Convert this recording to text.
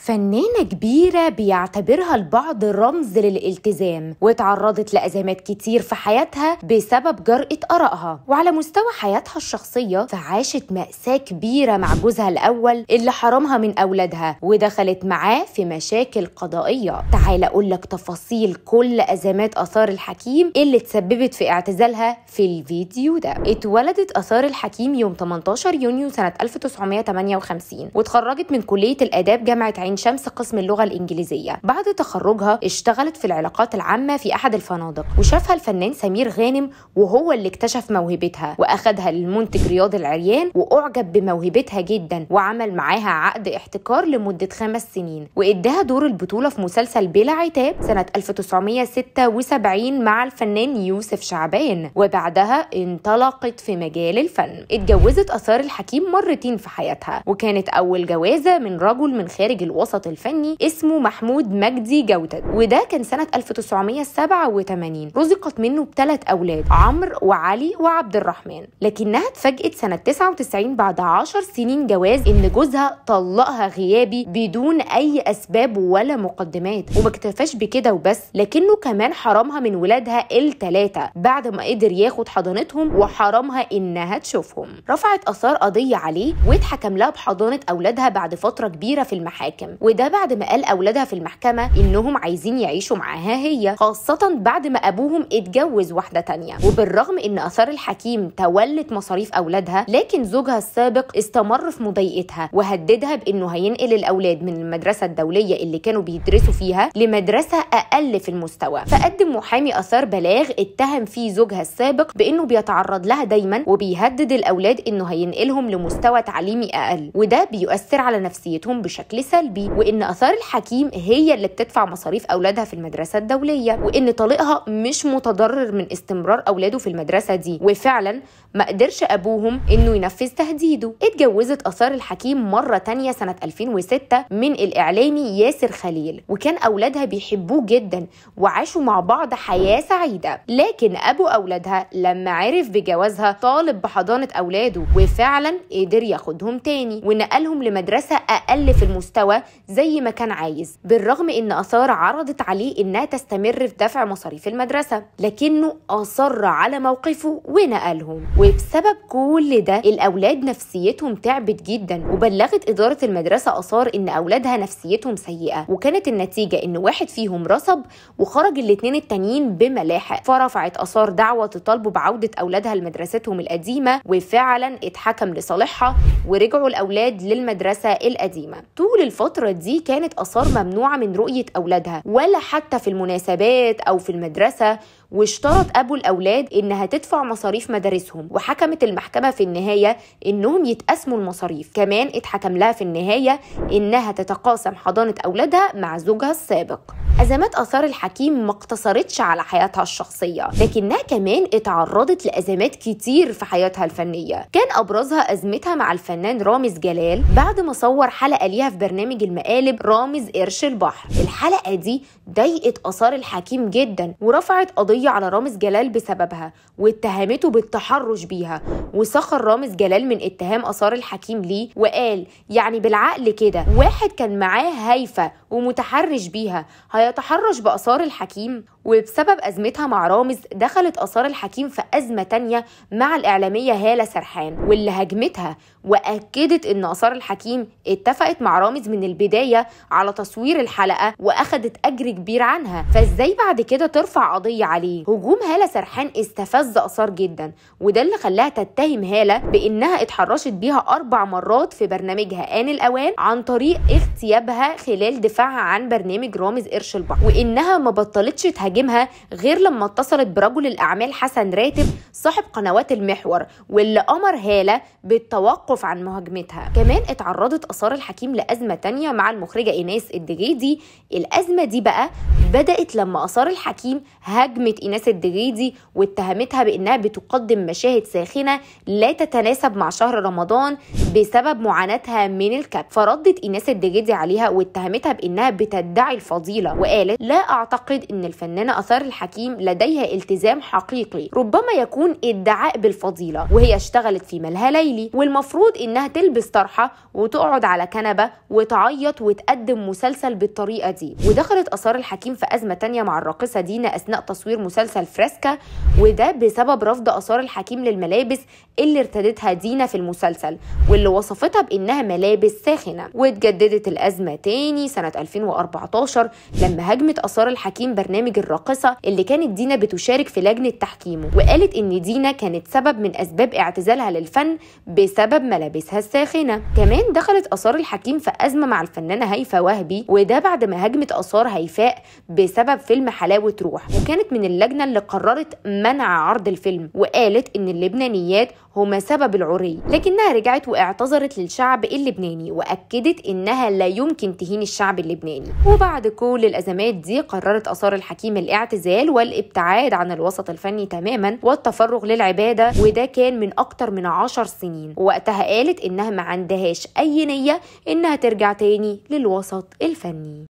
فنانة كبيرة بيعتبرها البعض رمز للالتزام واتعرضت لأزمات كتير في حياتها بسبب جرأة آرائها وعلى مستوى حياتها الشخصية فعاشت مأساة كبيرة مع جوزها الأول اللي حرمها من أولادها ودخلت معاه في مشاكل قضائية تعال أقول لك تفاصيل كل أزمات آثار الحكيم اللي تسببت في اعتزالها في الفيديو ده اتولدت آثار الحكيم يوم 18 يونيو سنة 1958 وتخرجت من كلية الآداب جامعة عين شمس قسم اللغه الانجليزيه بعد تخرجها اشتغلت في العلاقات العامه في احد الفنادق وشافها الفنان سمير غانم وهو اللي اكتشف موهبتها واخدها للمنتج رياض العريان واعجب بموهبتها جدا وعمل معاها عقد احتكار لمده خمس سنين واداها دور البطوله في مسلسل بلا عتاب سنه 1976 مع الفنان يوسف شعبان وبعدها انطلقت في مجال الفن اتجوزت اثار الحكيم مرتين في حياتها وكانت اول جوازه من رجل من خارج الوطن الوسط الفني اسمه محمود مجدي جوتد وده كان سنة 1987 رزقت منه بثلاث أولاد عمرو وعلي وعبد الرحمن لكنها اتفاجئت سنة 99 بعد 10 سنين جواز إن جوزها طلقها غيابي بدون أي أسباب ولا مقدمات وما اكتفاش بكده وبس لكنه كمان حرمها من ولادها التلاتة بعد ما قدر ياخد حضانتهم وحرمها إنها تشوفهم رفعت آثار قضية عليه واتحكم لها بحضانة أولادها بعد فترة كبيرة في المحاكم مريم وده بعد ما قال اولادها في المحكمه انهم عايزين يعيشوا معاها هي خاصه بعد ما ابوهم اتجوز واحده تانية وبالرغم ان اثار الحكيم تولت مصاريف اولادها لكن زوجها السابق استمر في مضايقتها وهددها بانه هينقل الاولاد من المدرسه الدوليه اللي كانوا بيدرسوا فيها لمدرسه اقل في المستوى فقدم محامي اثار بلاغ اتهم فيه زوجها السابق بانه بيتعرض لها دايما وبيهدد الاولاد انه هينقلهم لمستوى تعليمي اقل وده بيؤثر على نفسيتهم بشكل سلبي بيه وان اثار الحكيم هي اللي بتدفع مصاريف اولادها في المدرسه الدوليه وان طليقها مش متضرر من استمرار اولاده في المدرسه دي وفعلا ما قدرش ابوهم انه ينفذ تهديده اتجوزت اثار الحكيم مره تانية سنه 2006 من الاعلامي ياسر خليل وكان اولادها بيحبوه جدا وعاشوا مع بعض حياه سعيده لكن ابو اولادها لما عرف بجوازها طالب بحضانه اولاده وفعلا قدر ياخدهم تاني ونقلهم لمدرسه اقل في المستوى زي ما كان عايز بالرغم ان اثار عرضت عليه انها تستمر في دفع مصاريف المدرسه لكنه اصر على موقفه ونقلهم وبسبب كل ده الاولاد نفسيتهم تعبت جدا وبلغت اداره المدرسه اثار ان اولادها نفسيتهم سيئه وكانت النتيجه ان واحد فيهم رصب وخرج الاثنين التانيين بملاحق فرفعت اثار دعوه تطالبه بعوده اولادها لمدرستهم القديمه وفعلا اتحكم لصالحها ورجعوا الاولاد للمدرسه القديمه طول الفتره الفترة دي كانت آثار ممنوعة من رؤية أولادها ولا حتى في المناسبات أو في المدرسة واشترط ابو الاولاد انها تدفع مصاريف مدارسهم وحكمت المحكمه في النهايه انهم يتقسموا المصاريف كمان اتحكم لها في النهايه انها تتقاسم حضانه اولادها مع زوجها السابق ازمات اثار الحكيم ما اقتصرتش على حياتها الشخصيه لكنها كمان اتعرضت لازمات كتير في حياتها الفنيه كان ابرزها ازمتها مع الفنان رامز جلال بعد ما صور حلقه ليها في برنامج المقالب رامز قرش البحر الحلقه دي ضايقت اثار الحكيم جدا ورفعت قضيه قوية على رامز جلال بسببها واتهمته بالتحرش بيها وسخر رامز جلال من اتهام آثار الحكيم ليه وقال يعني بالعقل كده واحد كان معاه هيفا ومتحرش بيها هيتحرش بآثار الحكيم وبسبب أزمتها مع رامز دخلت آثار الحكيم في أزمة تانية مع الإعلامية هالة سرحان واللي هاجمتها وأكدت إن آثار الحكيم اتفقت مع رامز من البداية على تصوير الحلقة وأخدت أجر كبير عنها فإزاي بعد كده ترفع قضية عليه هجوم هالة سرحان استفز آثار جدا وده اللي خلاها تتهم هالة بإنها اتحرشت بيها أربع مرات في برنامجها آن الأوان عن طريق اغتيابها خلال دفاع دفاعها عن برنامج رامز قرش البحر وانها ما بطلتش تهاجمها غير لما اتصلت برجل الاعمال حسن راتب صاحب قنوات المحور واللي امر هاله بالتوقف عن مهاجمتها كمان اتعرضت اثار الحكيم لازمه تانية مع المخرجه ايناس الدغيدي الازمه دي بقى بدات لما اثار الحكيم هاجمت ايناس الدغيدي واتهمتها بانها بتقدم مشاهد ساخنه لا تتناسب مع شهر رمضان بسبب معاناتها من الكبت فردت ايناس الدجيدي عليها واتهمتها بانها بتدعي الفضيله وقالت لا اعتقد ان الفنانه اثار الحكيم لديها التزام حقيقي ربما يكون ادعاء بالفضيله وهي اشتغلت في ملها ليلي والمفروض انها تلبس طرحه وتقعد على كنبه وتعيط وتقدم مسلسل بالطريقه دي ودخلت اثار الحكيم في ازمه تانية مع الراقصه دينا اثناء تصوير مسلسل فريسكا وده بسبب رفض اثار الحكيم للملابس اللي ارتدتها دينا في المسلسل واللي وصفتها بإنها ملابس ساخنة واتجددت الأزمة تاني سنة 2014 لما هجمت آثار الحكيم برنامج الراقصة اللي كانت دينا بتشارك في لجنة تحكيمه وقالت إن دينا كانت سبب من أسباب اعتزالها للفن بسبب ملابسها الساخنة كمان دخلت آثار الحكيم في أزمة مع الفنانة هيفا وهبي وده بعد ما هجمت آثار هيفاء بسبب فيلم حلاوة روح وكانت من اللجنة اللي قررت منع عرض الفيلم وقالت إن اللبنانيات هما سبب العري لكنها رجعت واعتذرت للشعب اللبناني وأكدت إنها لا يمكن تهين الشعب اللبناني وبعد كل الأزمات دي قررت آثار الحكيم الاعتزال والابتعاد عن الوسط الفني تماما والتفرغ للعبادة وده كان من أكتر من عشر سنين وقتها قالت إنها ما عندهاش أي نية إنها ترجع تاني للوسط الفني